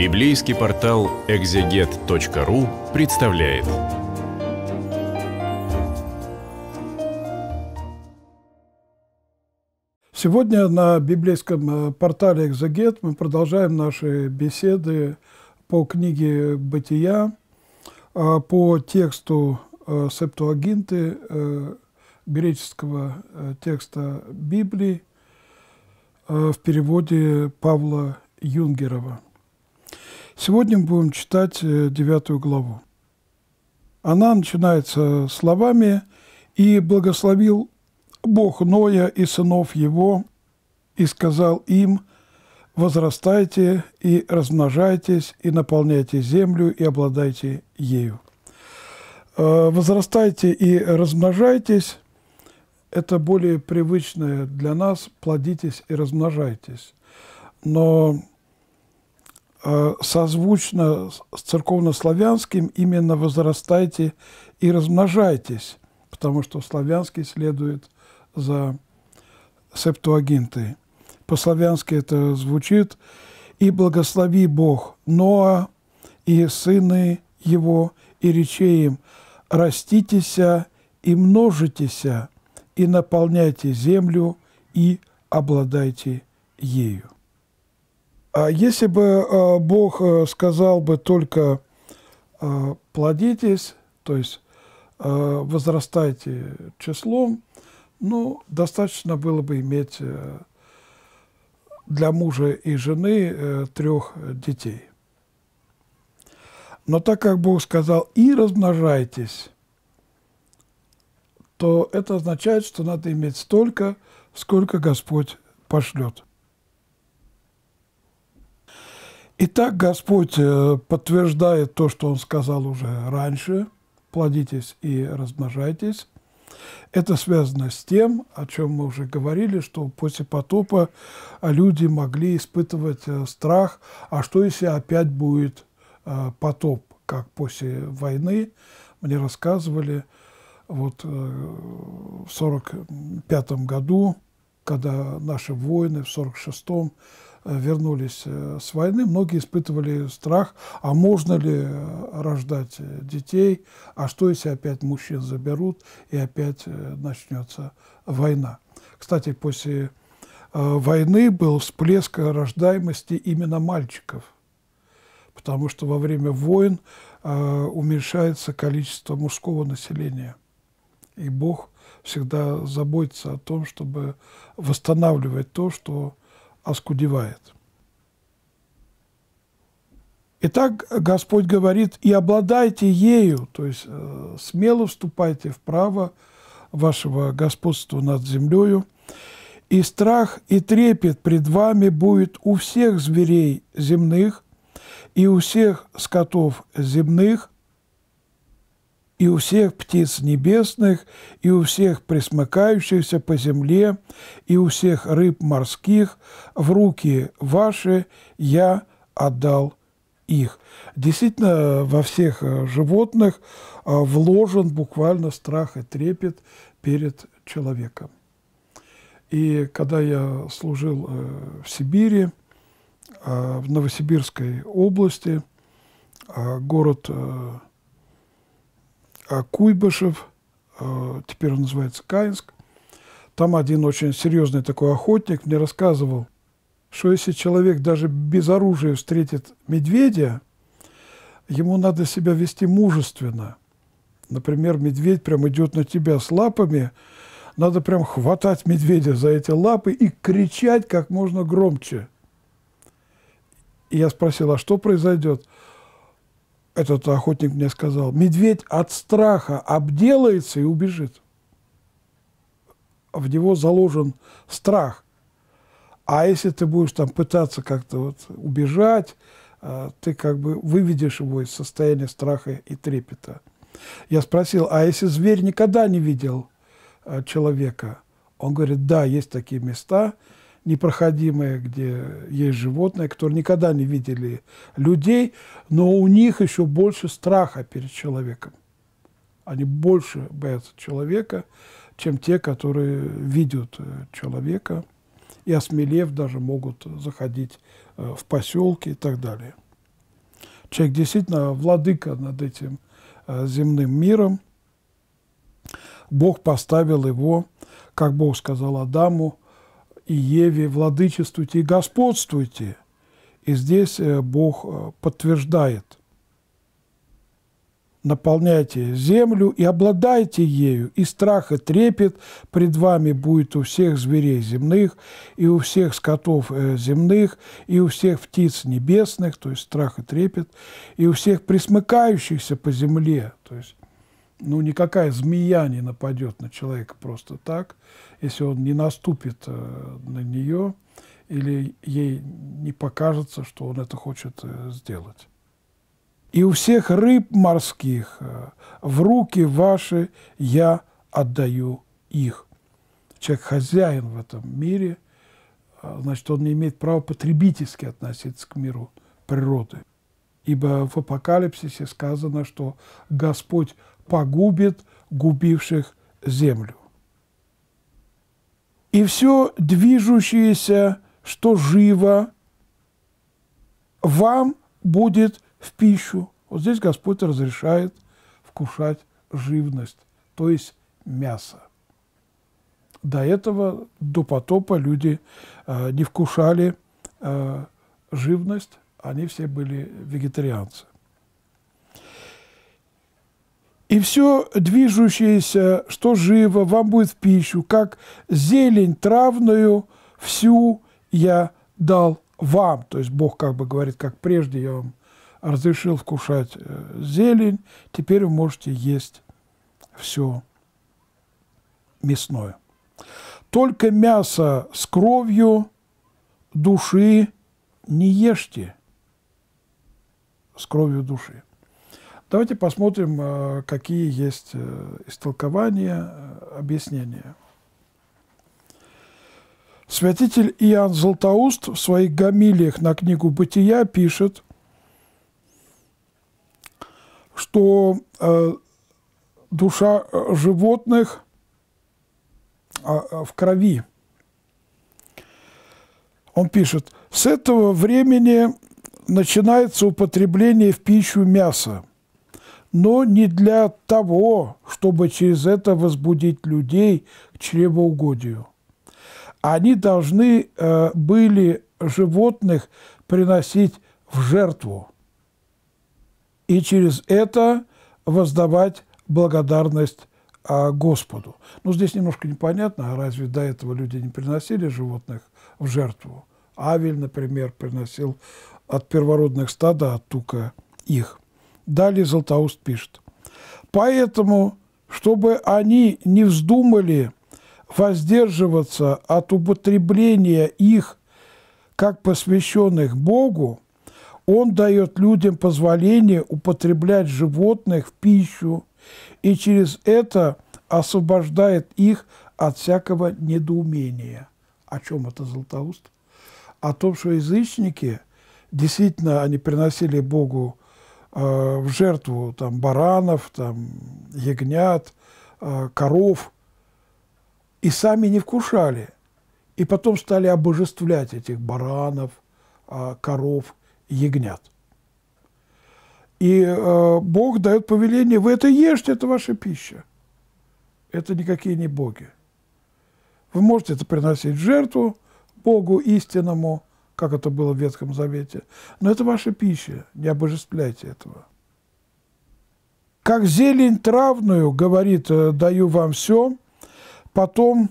Библейский портал экзегет.ру представляет. Сегодня на библейском э, портале «Экзегет» мы продолжаем наши беседы по книге «Бытия», а, по тексту э, Септуагинты, э, греческого текста Библии в переводе Павла Юнгерова – Сегодня мы будем читать э, девятую главу. Она начинается словами «И благословил Бог Ноя и сынов его, и сказал им, возрастайте и размножайтесь, и наполняйте землю, и обладайте ею». Э, «Возрастайте и размножайтесь» – это более привычное для нас «плодитесь и размножайтесь». Но Э, созвучно с церковнославянским именно возрастайте и размножайтесь, потому что славянский следует за септуагинтой. По-славянски это звучит «И благослови Бог Ноа и сыны его, и речей им, раститеся и множитеся, и наполняйте землю, и обладайте ею». А если бы э, Бог э, сказал бы только э, плодитесь, то есть возрастайте числом, ну, достаточно было бы иметь для мужа и жены трех детей. Но так как Бог сказал «и размножайтесь», то это означает, что надо иметь столько, сколько Господь пошлет. Итак, Господь э, подтверждает то, что Он сказал уже раньше. Плодитесь и размножайтесь. Это связано с тем, о чем мы уже говорили, что после потопа э, люди могли испытывать э, страх, а что если опять будет потоп, как после войны, мне рассказывали, вот в 1945 году, когда наши воины в 1946 Э, вернулись э, с войны, многие испытывали страх, а можно ли э, рождать детей, а что если опять мужчин заберут и опять начнется война. Кстати, после войны был всплеск рождаемости именно мальчиков, потому что во время войн уменьшается количество мужского населения. И Бог всегда заботится о том, чтобы восстанавливать то, что оскудевает. Итак, Господь говорит, и обладайте ею, то есть э, смело вступайте в право вашего господства над землею, и страх и трепет пред вами будет у всех зверей земных и у всех скотов земных, и у всех птиц небесных, и у всех присмыкающихся по земле, и у всех рыб морских, в руки ваши я отдал их. Действительно, во всех э, животных э, вложен буквально страх и трепет перед человеком. И когда я служил э, в Сибири, в Новосибирской области, город а Куйбышев, э, теперь он называется Каинск. Там один очень серьезный такой охотник мне рассказывал, что если человек даже без оружия встретит медведя, ему надо себя вести мужественно. Например, медведь прям идет на тебя с лапами, надо прям хватать медведя за эти лапы и кричать как можно громче. И я спросил, а что произойдет? этот охотник мне сказал, медведь от страха обделается и убежит. В него заложен страх. А если ты будешь там пытаться как-то вот убежать, э, ты как бы выведешь его из состояния страха и трепета. Я спросил, а если зверь никогда не видел э, человека? Он говорит, да, есть такие места, непроходимые, где есть животные, которые никогда не видели людей, но у них еще больше страха перед человеком. Они больше боятся человека, чем те, которые видят э, человека и, осмелев, даже могут заходить э, в поселки и так далее. Человек действительно владыка над этим э, земным миром. Бог поставил его, как Бог сказал Адаму, и Еве владычествуйте и господствуйте. И здесь э, Бог э, подтверждает. Наполняйте землю и обладайте ею, и страх и трепет пред вами будет у всех зверей земных, и у всех скотов э, земных, и у всех птиц небесных, то есть страх и трепет, и у всех присмыкающихся по земле, то есть ну, никакая змея не нападет на человека просто так, если он не наступит э, на нее или ей не покажется, что он это хочет э, сделать. И у всех рыб морских э, в руки ваши я отдаю их. Человек хозяин в этом мире, значит, он не имеет права потребительски относиться к миру природы. Ибо в апокалипсисе сказано, что Господь погубит губивших землю. И все движущееся, что живо, вам будет в пищу. Вот здесь Господь разрешает вкушать живность, то есть мясо. До этого, до потопа люди э, не вкушали э, живность, они все были вегетарианцы. И все движущееся, что живо, вам будет в пищу, как зелень травную всю я дал вам. То есть Бог как бы говорит, как прежде я вам разрешил вкушать э, зелень, теперь вы можете есть все мясное. Только мясо с кровью души не ешьте. С кровью души. Давайте посмотрим, э, какие есть э, истолкования, э, объяснения. Святитель Иоанн Златоуст в своих гамилиях на книгу «Бытия» пишет, что душа животных а, в крови. Он пишет, с этого времени начинается употребление в пищу мяса – но не для того, чтобы через это возбудить людей к чревоугодию. Они должны э, были животных приносить в жертву и через это воздавать благодарность а, Господу. Ну, здесь немножко непонятно, а разве до этого люди не приносили животных в жертву? Авель, например, приносил от первородных стада, от тука их. Далее Златоуст пишет. «Поэтому, чтобы они не вздумали воздерживаться от употребления их, как посвященных Богу, он дает людям позволение употреблять животных в пищу и через это освобождает их от всякого недоумения. О чем это Златоуст? О том, что язычники, действительно, они приносили Богу Э, в жертву там, баранов, там, ягнят, э, коров, и сами не вкушали. И потом стали обожествлять этих баранов, э, коров, ягнят. И Бог дает повеление, вы это ешьте, это ваша пища. Это никакие не боги. Вы можете это приносить в жертву Богу истинному – как это было в Ветхом Завете. Но это ваша пища, не обожествляйте этого. «Как зелень травную, — говорит, э, — даю вам все, потом,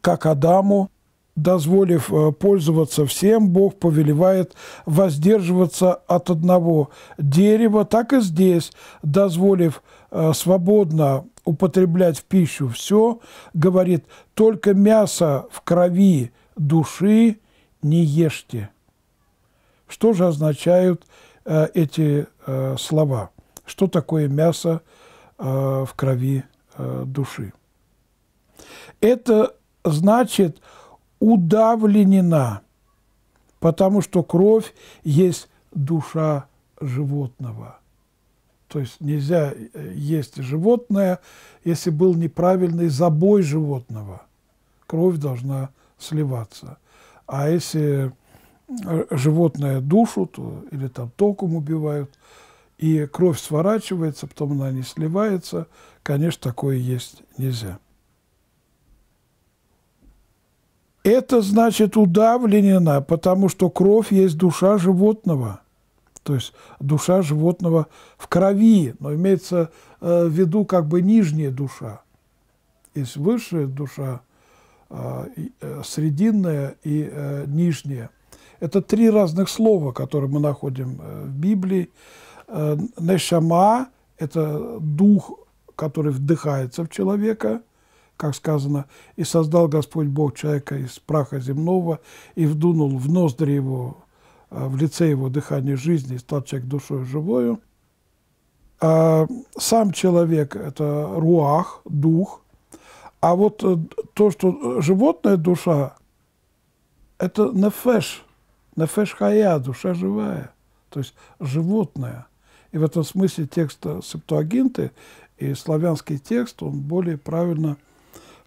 как Адаму, дозволив э, пользоваться всем, Бог повелевает воздерживаться от одного дерева, так и здесь, дозволив э, свободно употреблять в пищу все, говорит, только мясо в крови души не ешьте. Что же означают э, эти э, слова? Что такое мясо э, в крови э, души? Это значит удавленена, потому что кровь есть душа животного. То есть нельзя э, есть животное, если был неправильный забой животного. Кровь должна сливаться. А если э, животное душу-то или там током убивают, и кровь сворачивается, потом она не сливается, конечно, такое есть нельзя. Это значит удавлена, потому что кровь есть душа животного. То есть душа животного в крови, но имеется э, в виду как бы нижняя душа. Есть высшая душа – Э, э, срединное и э, нижнее. Это три разных слова, которые мы находим в Библии. Нешама – это дух, который вдыхается в человека, как сказано, «И создал Господь Бог человека из праха земного, и вдунул в ноздри его, в лице его дыхание жизни, и стал человек душой живою». А сам человек – это руах, дух, а вот э, то, что животная душа, это нефеш, нефеш хая, душа живая, то есть животная. И в этом смысле текст э, септуагинты и славянский текст, он более правильно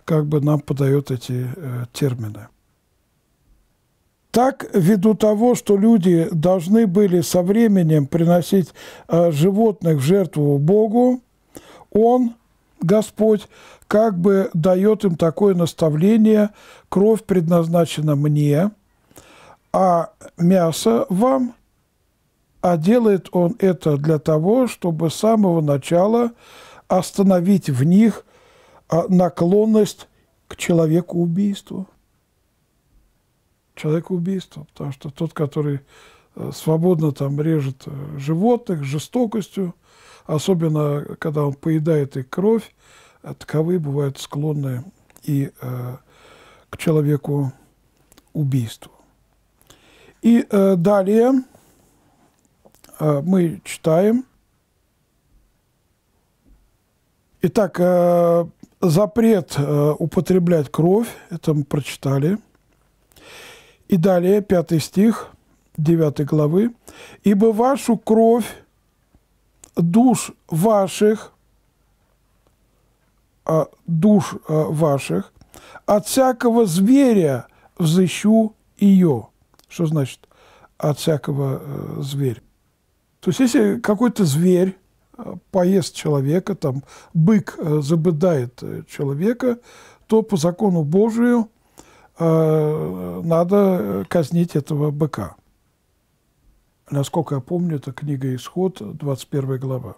как бы нам подает эти э, термины. Так, ввиду того, что люди должны были со временем приносить э, животных в жертву Богу, он – Господь как бы дает им такое наставление, кровь предназначена мне, а мясо вам, а делает он это для того, чтобы с самого начала остановить в них а, наклонность к человеку убийству. Человеку убийству, потому что тот, который э, свободно там режет э, животных жестокостью, Особенно, когда он поедает и кровь, а таковые бывают склонны и э, к человеку убийству. И э, далее э, мы читаем. Итак, э, запрет э, употреблять кровь, это мы прочитали. И далее, пятый стих, 9 главы. «Ибо вашу кровь душ ваших, а, душ а, ваших, от всякого зверя взыщу ее. Что значит от всякого э, зверя? То есть если какой-то зверь э, поест человека, там бык э, забыдает человека, то по закону Божию надо казнить этого быка насколько я помню, это книга «Исход», 21 глава.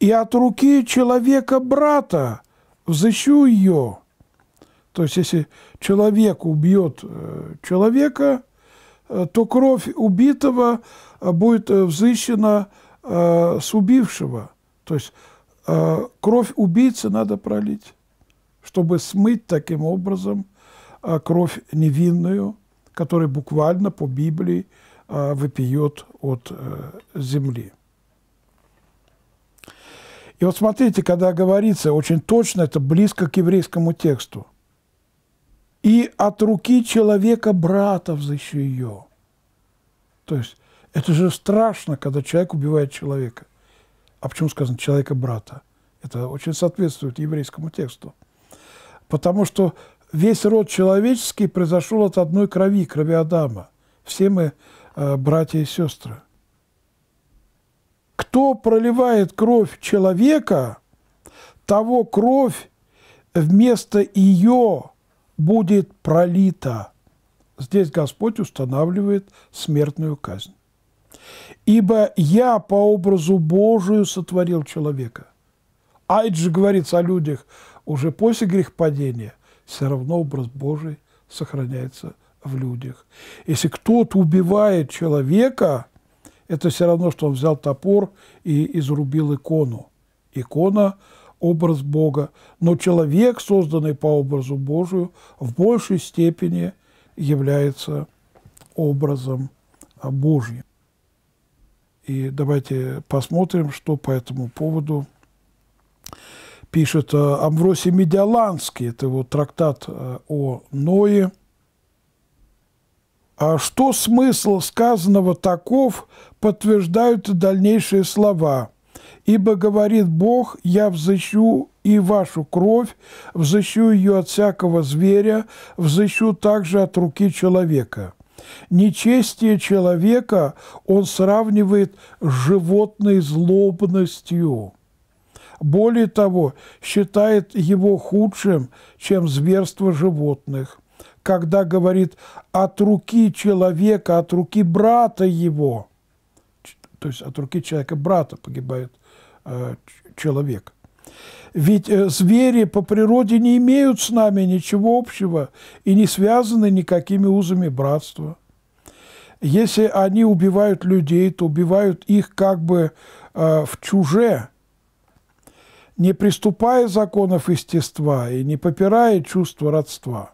«И от руки человека-брата взыщу ее». То есть, если человек убьет э, человека, э, то кровь убитого э, будет взыщена с убившего. То есть, кровь убийцы надо пролить, чтобы смыть таким образом кровь невинную, которая буквально по Библии – а, выпьет от э, земли. И вот смотрите, когда говорится очень точно, это близко к еврейскому тексту. «И от руки человека брата взыщу ее». То есть это же страшно, когда человек убивает человека. А почему сказано «человека брата»? Это очень соответствует еврейскому тексту. Потому что весь род человеческий произошел от одной крови, крови Адама. Все мы Э, братья и сестры. Кто проливает кровь человека, того кровь вместо ее будет пролита. Здесь Господь устанавливает смертную казнь. «Ибо я по образу Божию сотворил человека». А это же говорится о людях уже после грехопадения, все равно образ Божий сохраняется в людях. Если кто-то убивает человека, это все равно, что он взял топор и изрубил икону. Икона – образ Бога, но человек, созданный по образу Божию, в большей степени является образом а, Божьим. И давайте посмотрим, что по этому поводу пишет э, Амвросий Медиаланский. Это его трактат э, о Ное – а что смысл сказанного таков, подтверждают и дальнейшие слова. «Ибо, говорит Бог, я взыщу и вашу кровь, взыщу ее от всякого зверя, взыщу также от руки человека». Нечестие человека он сравнивает с животной злобностью. Более того, считает его худшим, чем зверство животных когда говорит «от руки человека, от руки брата его», то есть от руки человека брата погибает э, человек. Ведь э, звери по природе не имеют с нами ничего общего и не связаны никакими узами братства. Если они убивают людей, то убивают их как бы э, в чуже, не приступая законов естества и не попирая чувство родства –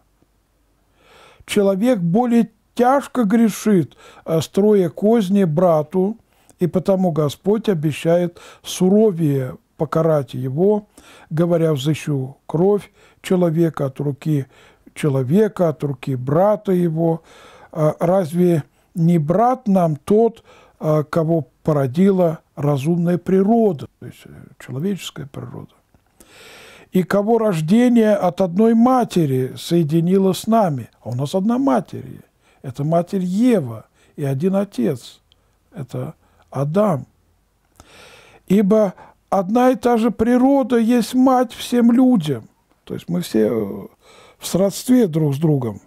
человек более тяжко грешит, э, строя козни брату, и потому Господь обещает суровее покарать его, говоря, взыщу кровь человека от руки человека, от руки брата его. А разве не брат нам тот, э, кого породила разумная природа, то есть э, человеческая природа? и кого рождение от одной матери соединило с нами. А у нас одна матерь. Это матерь Ева и один отец. Это Адам. Ибо одна и та же природа есть мать всем людям. То есть мы все э, в сродстве друг с другом.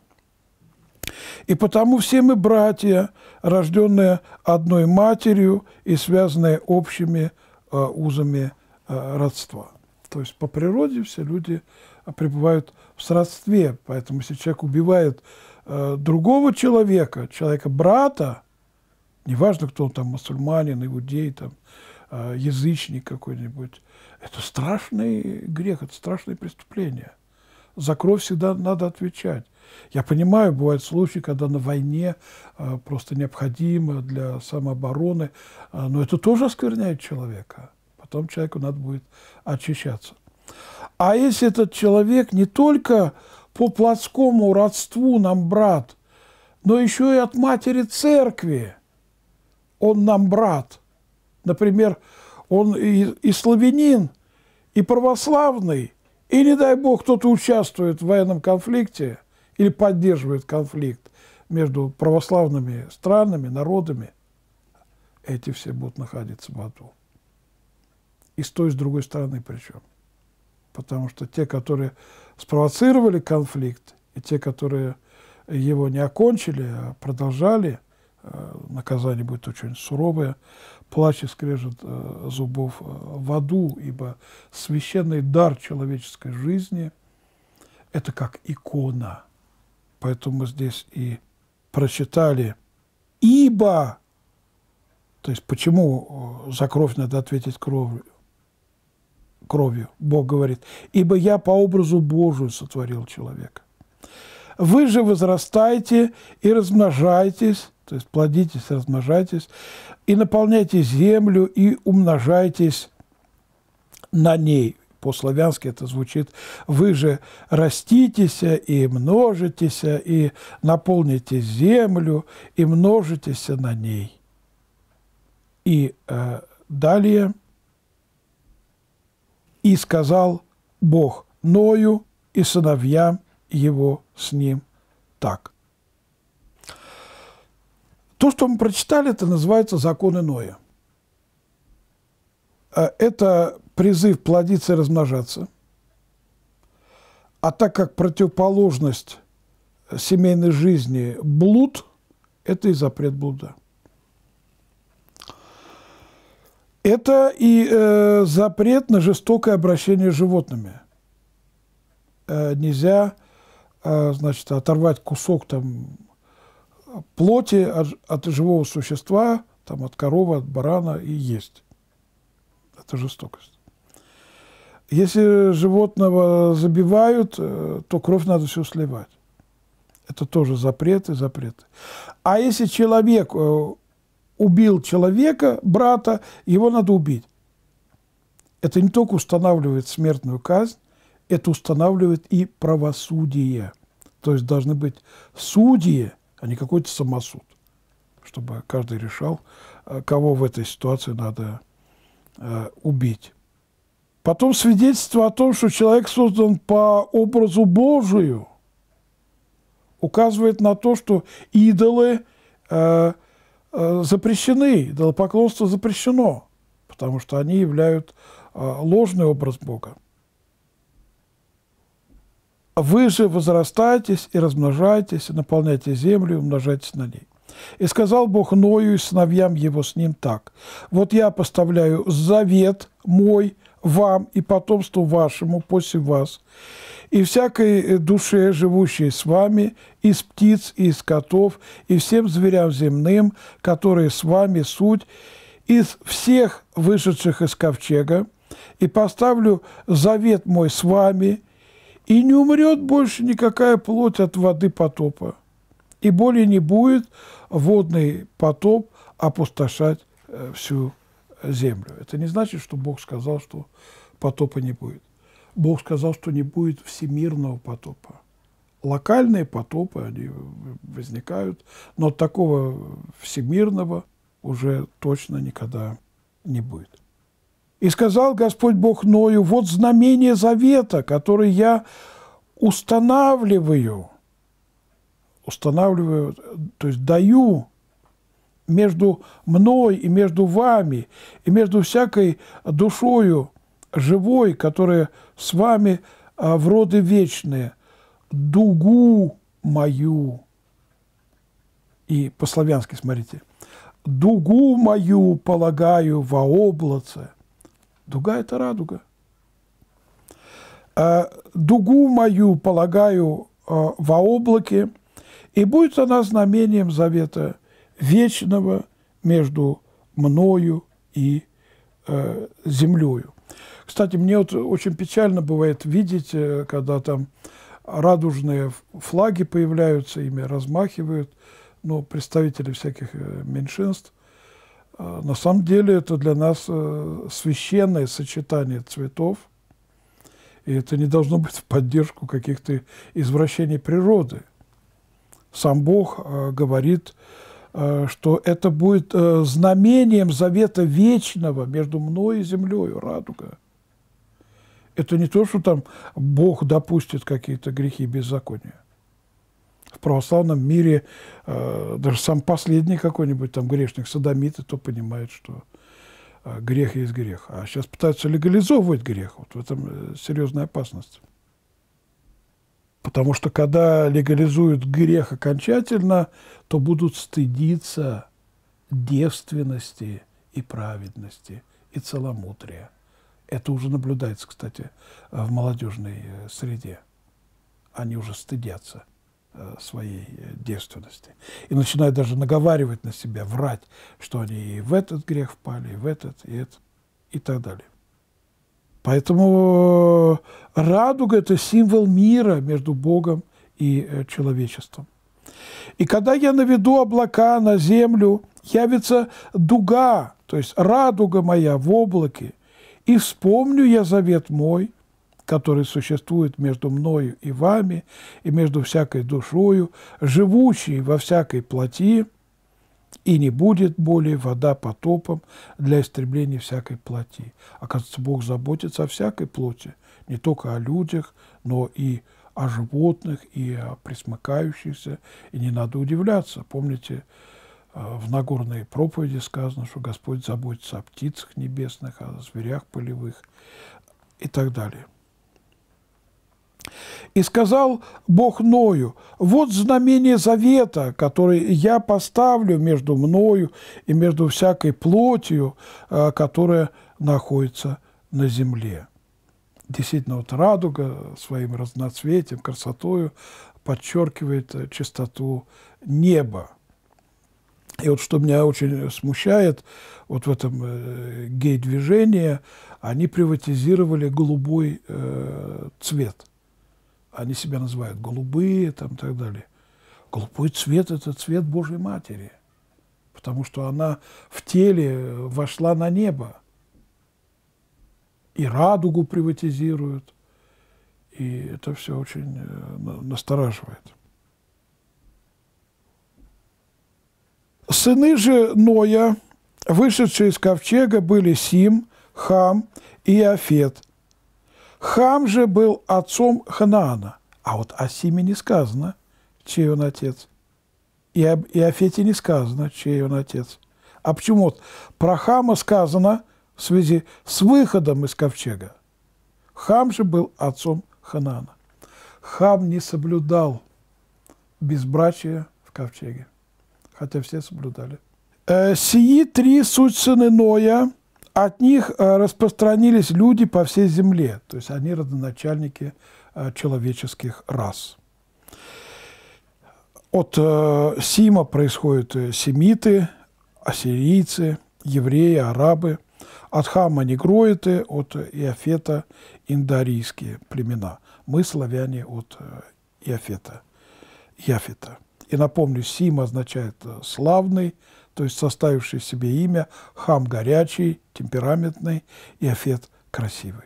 И потому все мы братья, рожденные одной матерью и связанные общими э, узами э, родства. То есть по природе все люди а, пребывают в сродстве. Поэтому если человек убивает э, другого человека, человека брата, неважно, кто он там, мусульманин, иудей, там, э, язычник какой-нибудь, это страшный грех, это страшное преступление. За кровь всегда надо отвечать. Я понимаю, бывают случаи, когда на войне э, просто необходимо для самообороны, э, но это тоже оскверняет человека. Потом человеку надо будет очищаться. А если этот человек не только по плотскому родству нам брат, но еще и от матери церкви он нам брат. Например, он и, и славянин, и православный, и, не дай бог, кто-то участвует в военном конфликте или поддерживает конфликт между православными странами, народами, эти все будут находиться в аду. И с той, и с другой стороны причем. Потому что те, которые спровоцировали конфликт, и те, которые его не окончили, а продолжали, э, наказание будет очень суровое, плач и скрежет э, зубов э, в аду, ибо священный дар человеческой жизни – это как икона. Поэтому мы здесь и прочитали «Ибо», то есть почему за кровь надо ответить кровью, кровью, Бог говорит, ибо я по образу Божию сотворил человека. Вы же возрастаете и размножаетесь, то есть плодитесь, размножайтесь, и наполняйте землю, и умножайтесь на ней. По-славянски это звучит «вы же раститесь и множитесь, и наполните землю, и множитесь на ней». И э, далее – и сказал Бог Ною и сыновьям его с ним так. То, что мы прочитали, это называется законы Ноя. А, это призыв плодиться и размножаться. А так как противоположность семейной жизни – блуд, это и запрет блуда. Это и э, запрет на жестокое обращение с животными. Э, нельзя, э, значит, оторвать кусок там плоти от, от живого существа, там от коровы, от барана и есть. Это жестокость. Если животного забивают, э, то кровь надо все сливать. Это тоже запреты, запреты. А если человек э, убил человека, брата, его надо убить. Это не только устанавливает смертную казнь, это устанавливает и правосудие. То есть должны быть судьи, а не какой-то самосуд, чтобы каждый решал, э, кого в этой ситуации надо э, убить. Потом свидетельство о том, что человек создан по образу Божию, указывает на то, что идолы э, Э, запрещены, идолопоклонство запрещено, потому что они являются э, ложный образ Бога. Вы же возрастаетесь и размножаетесь, и наполняйте землю и умножайтесь на ней. И сказал Бог Ною и сыновьям его с ним так. Вот я поставляю завет мой вам и потомству вашему после вас, и всякой э, душе, живущей с вами, из птиц, и из котов, и всем зверям земным, которые с вами суть, из всех вышедших из ковчега, и поставлю завет мой с вами, и не умрет больше никакая плоть от воды потопа, и более не будет водный потоп опустошать э, всю землю. Это не значит, что Бог сказал, что потопа не будет. Бог сказал, что не будет всемирного потопа. Локальные потопы, они возникают, но такого всемирного уже точно никогда не будет. И сказал Господь Бог Ною, вот знамение завета, который я устанавливаю, устанавливаю, то есть даю между мной и между вами, и между всякой душою живой, который с вами а, в роды вечные, дугу мою. И по-славянски смотрите. Дугу мою полагаю во облаце. Дуга – это радуга. «А, дугу мою полагаю а, во облаке, и будет она знамением завета вечного между мною и э, землею. Кстати, мне вот очень печально бывает видеть, э, когда там радужные флаги появляются, ими размахивают ну, представители всяких э, меньшинств. А, на самом деле это для нас э, священное сочетание цветов, и это не должно быть в поддержку каких-то извращений природы. Сам Бог говорит, что это будет знамением завета вечного между мной и землей, радуга – это не то, что там Бог допустит какие-то грехи и беззакония. В православном мире э, даже сам последний какой-нибудь там грешник, садомит, и то понимает, что э, грех есть грех. А сейчас пытаются легализовывать грех. Вот в этом э, серьезная опасность. Потому что когда легализуют грех окончательно, то будут стыдиться девственности и праведности и целомудрия. Это уже наблюдается, кстати, э, в молодежной э, среде. Они уже стыдятся э, своей девственности. И начинают даже наговаривать на себя, врать, что они и в этот грех впали, и в этот, и это и так далее. Поэтому радуга – это символ мира между Богом и человечеством. И когда я наведу облака на землю, явится дуга, то есть радуга моя в облаке – и вспомню я завет мой, который существует между мною и вами, и между всякой душою, живущей во всякой плоти, и не будет более вода потопом для истребления всякой плоти. Оказывается, Бог заботится о всякой плоти, не только о людях, но и о животных, и о присмыкающихся, и не надо удивляться. Помните, Э, в Нагорной проповеди сказано, что Господь заботится о птицах небесных, о зверях полевых и так далее. «И сказал Бог Ною, вот знамение завета, который я поставлю между мною и между всякой плотью, э, которая находится на земле». Действительно, вот радуга своим разноцветием, красотою подчеркивает э, чистоту неба. И вот что меня очень смущает, вот в этом э, гей-движении они приватизировали голубой э, цвет. Они себя называют голубые там, и так далее. Голубой цвет – это цвет Божьей Матери, потому что она в теле э, вошла на небо. И радугу приватизируют. И это все очень э, настораживает. Сыны же Ноя, вышедшие из ковчега, были Сим, Хам и Афет. Хам же был отцом Ханаана. А вот о Симе не сказано, чей он отец. И, о Афете не сказано, чей он отец. А почему? Вот про Хама сказано в связи с выходом из ковчега. Хам же был отцом Ханаана. Хам не соблюдал безбрачие в ковчеге хотя все соблюдали. Э, «Сии три суть сыны Ноя, от них э, распространились люди по всей земле». То есть они родоначальники э, человеческих рас. От Сима происходят семиты, ассирийцы, евреи, арабы. От Хама – негроиты, от Иофета – индарийские племена. Мы – славяне от Иофета. Иофета. И напомню, Сим означает э, «славный», то есть составивший себе имя, хам горячий, темпераментный и афет красивый.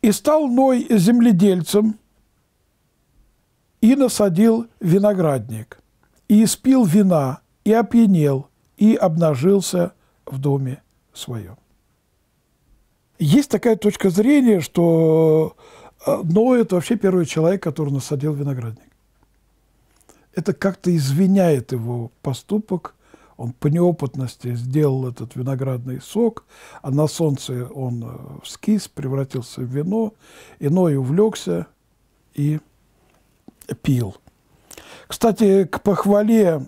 И стал Ной земледельцем и насадил виноградник, и испил вина, и опьянел, и обнажился в доме своем. Есть такая точка зрения, что но ну, это вообще первый человек, который насадил виноградник. Это как-то извиняет его поступок. Он по неопытности сделал этот виноградный сок, а на солнце он э, вскис, превратился в вино, иной увлекся и пил. Кстати, к похвале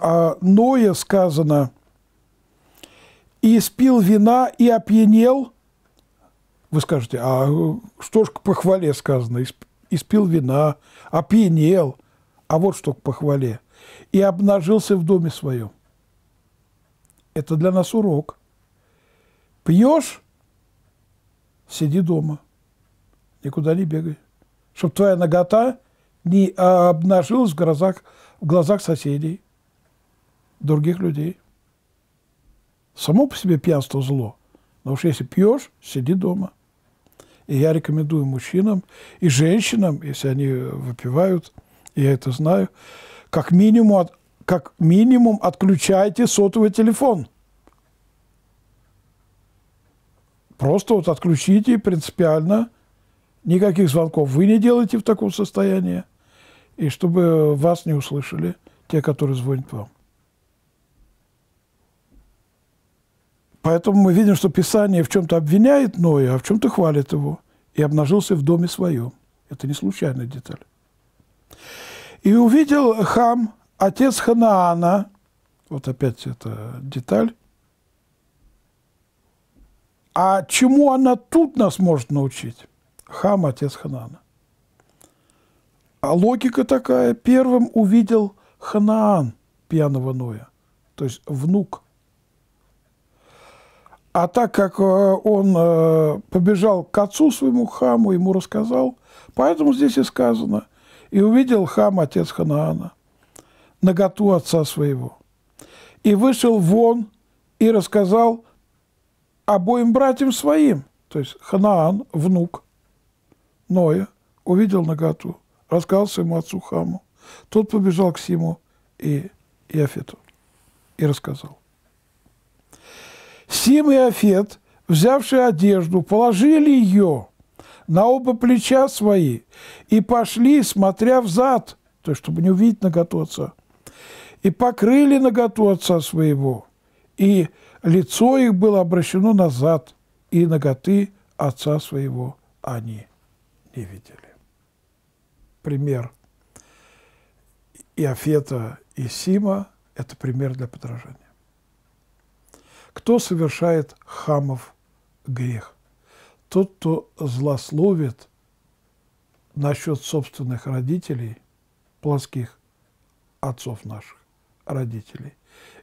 о а, Ное сказано, «И спил вина, и опьянел, вы скажете, а что ж к похвале сказано? Испил вина, опьянел, а вот что к похвале. И обнажился в доме своем. Это для нас урок. Пьешь – сиди дома, никуда не бегай, чтобы твоя нагота не обнажилась в глазах, в глазах соседей, других людей. Само по себе пьянство зло – но уж если пьешь, сиди дома. И я рекомендую мужчинам и женщинам, если они выпивают, я это знаю, как минимум, от, как минимум отключайте сотовый телефон. Просто вот отключите принципиально. Никаких звонков вы не делаете в таком состоянии. И чтобы вас не услышали те, которые звонят вам. Поэтому мы видим, что Писание в чем-то обвиняет Ноя, а в чем-то хвалит его. И обнажился в доме своем. Это не случайная деталь. И увидел Хам, отец Ханаана, вот опять эта деталь, а чему она тут нас может научить? Хам, отец Ханаана. А логика такая. Первым увидел Ханаан пьяного Ноя, то есть внук а так как э, он э, побежал к отцу своему хаму, ему рассказал, поэтому здесь и сказано, и увидел хам отец Ханаана, наготу отца своего, и вышел вон и рассказал обоим братьям своим, то есть Ханаан, внук Ноя, увидел наготу, рассказал своему отцу Хаму. Тот побежал к Симу и Яфету и рассказал. Сим и Афет, взявшие одежду, положили ее на оба плеча свои и пошли, смотря взад, то есть, чтобы не увидеть наготу и покрыли наготу своего, и лицо их было обращено назад, и ноготы отца своего они не видели. Пример Иофета и Сима – это пример для подражания. Кто совершает хамов грех? Тот, кто злословит насчет собственных родителей, плоских отцов наших, родителей,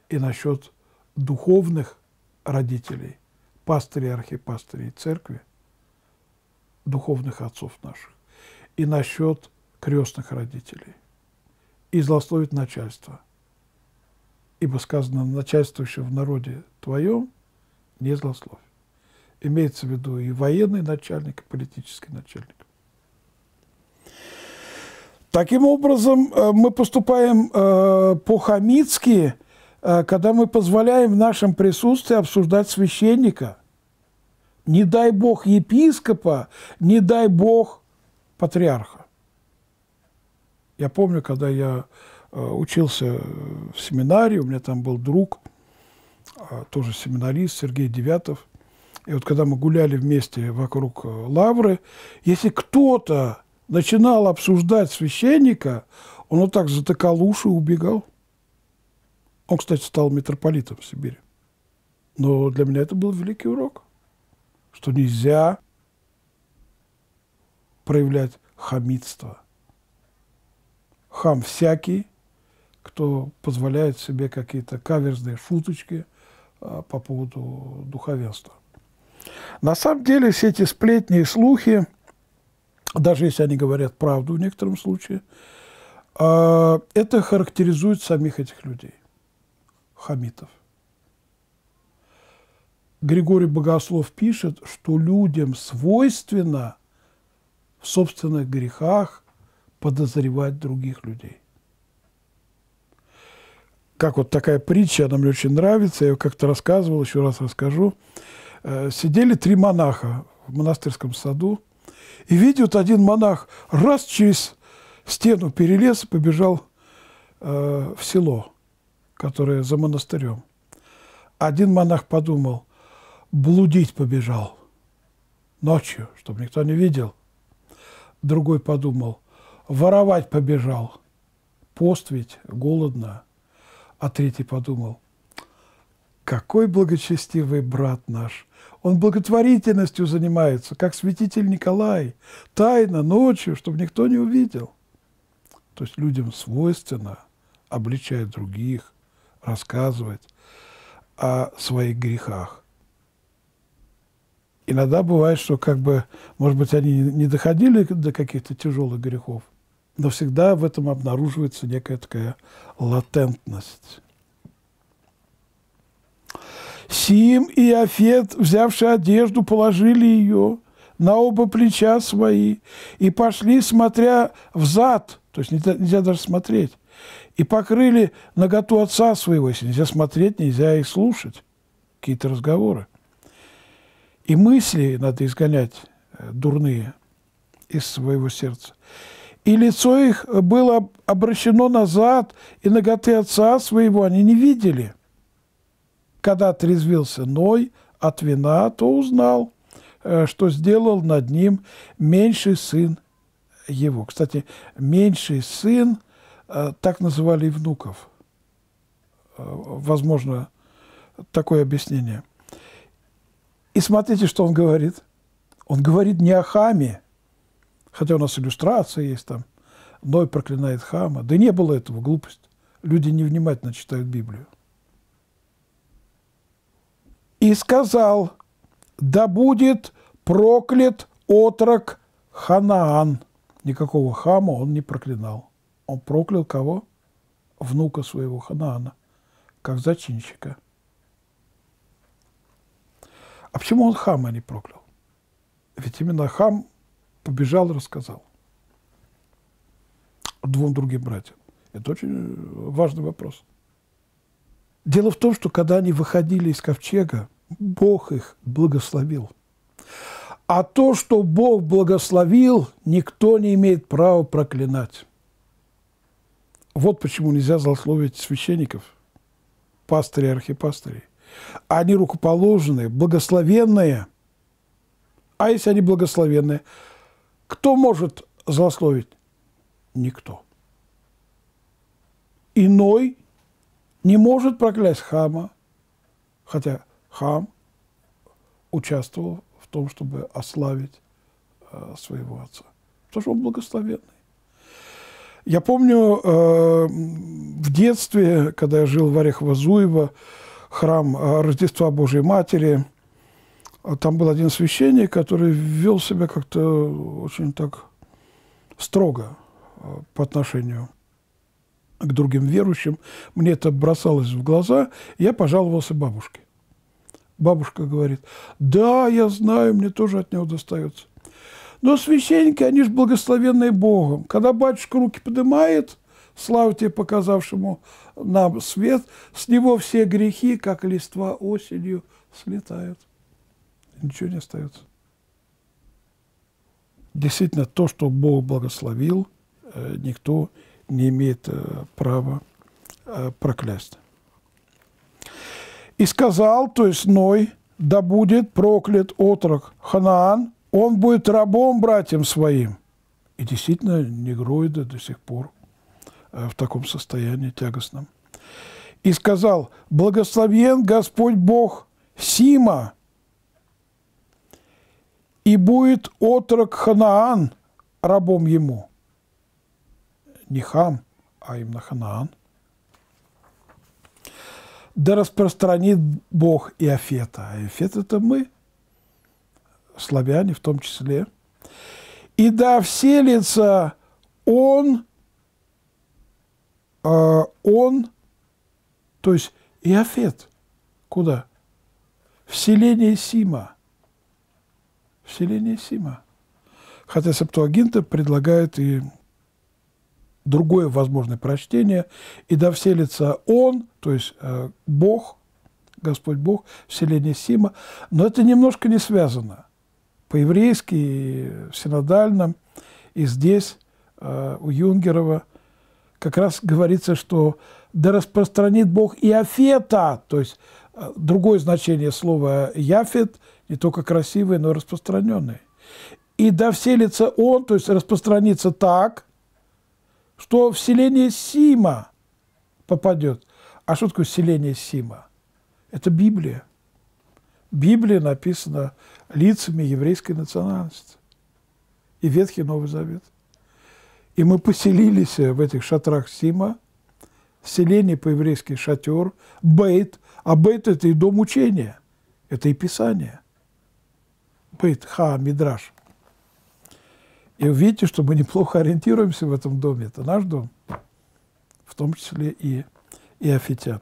и насчет духовных родителей, пастырей, архипастырей церкви, духовных отцов наших, и насчет крестных родителей, и злословит начальство – Ибо сказано начальствующего в народе твоем не злословь. Имеется в виду и военный начальник, и политический начальник. Таким образом, э, мы поступаем э, по-хамитски, э, когда мы позволяем в нашем присутствии обсуждать священника. Не дай бог епископа, не дай бог патриарха. Я помню, когда я Э, учился в семинарии, у меня там был друг, а, тоже семинарист Сергей Девятов. И вот когда мы гуляли вместе вокруг э, Лавры, если кто-то начинал обсуждать священника, он вот так затыкал уши и убегал. Он, кстати, стал митрополитом в Сибири. Но для меня это был великий урок, что нельзя проявлять хамитство. Хам всякий, кто позволяет себе какие-то каверзные шуточки а, по поводу духовенства. На самом деле все эти сплетни и слухи, даже если они говорят правду в некотором случае, а, это характеризует самих этих людей, хамитов. Григорий Богослов пишет, что людям свойственно в собственных грехах подозревать других людей как вот такая притча, она мне очень нравится, я ее как-то рассказывал, еще раз расскажу. Э, сидели три монаха в монастырском саду, и видят один монах раз через стену перелез и побежал э, в село, которое за монастырем. Один монах подумал, блудить побежал ночью, чтобы никто не видел. Другой подумал, воровать побежал, пост ведь, голодно – а третий подумал, какой благочестивый брат наш! Он благотворительностью занимается, как святитель Николай, тайно, ночью, чтобы никто не увидел. То есть людям свойственно обличать других, рассказывать о своих грехах. Иногда бывает, что как бы, может быть, они не доходили до каких-то тяжелых грехов, но всегда в этом обнаруживается некая такая латентность. Сим и Афет, взявши одежду, положили ее на оба плеча свои и пошли, смотря взад, то есть нельзя, нельзя даже смотреть, и покрыли наготу отца своего, если нельзя смотреть, нельзя и слушать какие-то разговоры. И мысли надо изгонять э, дурные из своего сердца и лицо их было обращено назад, и ноготы отца своего они не видели. Когда отрезвился Ной от вина, то узнал, э, что сделал над ним меньший сын его. Кстати, меньший сын э, так называли и внуков. Э, возможно, такое объяснение. И смотрите, что он говорит. Он говорит не о хаме, Хотя у нас иллюстрация есть там. Ной проклинает хама. Да не было этого, глупость. Люди невнимательно читают Библию. И сказал, да будет проклят отрок Ханаан. Никакого хама он не проклинал. Он проклял кого? Внука своего Ханаана, как зачинщика. А почему он хама не проклял? Ведь именно хам побежал рассказал двум другим братьям. Это очень э, важный вопрос. Дело в том, что когда они выходили из ковчега, Бог их благословил. А то, что Бог благословил, никто не имеет права проклинать. Вот почему нельзя злословить священников, пастырей, архипастырей. Они рукоположенные, благословенные. А если они благословенные – кто может злословить? Никто. Иной не может проклясть хама, хотя хам участвовал в том, чтобы ославить э, своего отца. Потому что он благословенный. Я помню э, в детстве, когда я жил в Орехово-Зуево, храм э, Рождества Божьей Матери – а там был один священник, который вел себя как-то очень так строго а, по отношению к другим верующим. Мне это бросалось в глаза. Я пожаловался бабушке. Бабушка говорит, да, я знаю, мне тоже от него достается. Но священники, они же благословенные Богом. Когда батюшка руки поднимает, славу тебе, показавшему нам свет, с него все грехи, как листва осенью, слетают ничего не остается. Действительно, то, что Бог благословил, э, никто не имеет э, права э, проклясть. И сказал, то есть Ной, да будет проклят отрок Ханаан, он будет рабом братьям своим. И действительно, негроиды до сих пор в таком состоянии тягостном. И сказал, благословен Господь Бог Сима, и будет отрок Ханаан рабом ему. Не хам, а именно Ханаан. Да распространит Бог и Афета. А Афет – это мы, славяне в том числе. И да вселится он, э, он, то есть и Афет, Куда? вселение Сима – вселение Сима. Хотя септуагинта предлагает и другое возможное прочтение, и да вселится он, то есть э, Бог, Господь Бог, вселение Сима, но это немножко не связано. По-еврейски, и в синодальном, и здесь э, у Юнгерова как раз говорится, что да распространит Бог и Афета, то есть а, другое значение слова «яфет» не только красивый, но и распространенный. И да вселится он, то есть распространится так, что в селение Сима попадет. А что такое селение Сима? Это Библия. Библия написана лицами еврейской национальности. И Ветхий Новый Завет. И мы поселились в этих шатрах Сима, селение по-еврейски шатер, бейт, а бейт – это и дом учения, это и Писание. Бейт, ха, мидраш. И вы видите, что мы неплохо ориентируемся в этом доме. Это наш дом, в том числе и, и Афитян.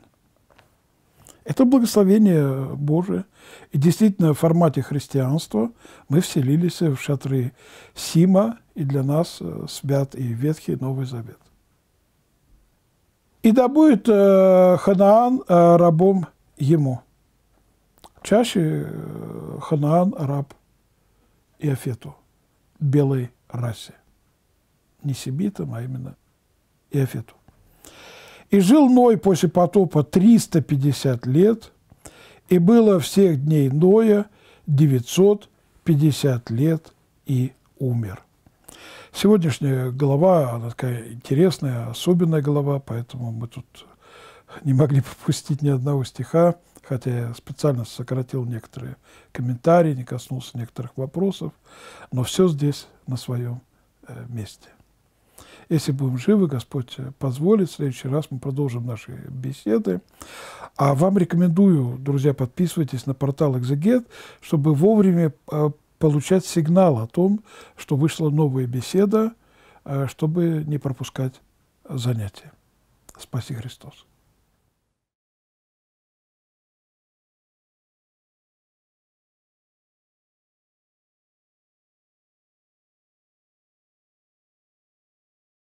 Это благословение Божие. И действительно, в формате христианства мы вселились в шатры Сима, и для нас э, свят и Ветхий и Новый Завет. И да будет э, Ханаан э, рабом ему. Чаще э, Ханаан раб Иофету, белой расе. Не сибитам, а именно Иофету. И жил Ной после потопа 350 лет, и было всех дней Ноя 950 лет и умер. Сегодняшняя глава, она такая интересная, особенная глава, поэтому мы тут не могли пропустить ни одного стиха, хотя я специально сократил некоторые комментарии, не коснулся некоторых вопросов, но все здесь на своем э, месте. Если будем живы, Господь э, позволит, в следующий раз мы продолжим наши беседы. А вам рекомендую, друзья, подписывайтесь на портал Экзегет, чтобы вовремя э, получать сигнал о том, что вышла новая беседа, э, чтобы не пропускать занятия. Спаси Христос.